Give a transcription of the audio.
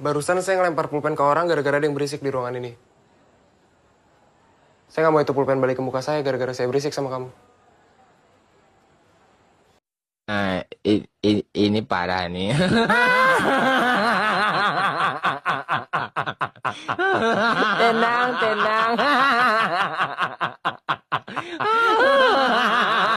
Barusan saya ngelempar pulpen ke orang gara-gara ada yang berisik di ruangan ini. Saya nggak mau itu pulpen balik ke muka saya gara-gara saya berisik sama kamu. Nah, i, ini parah nih. tenang, tenang.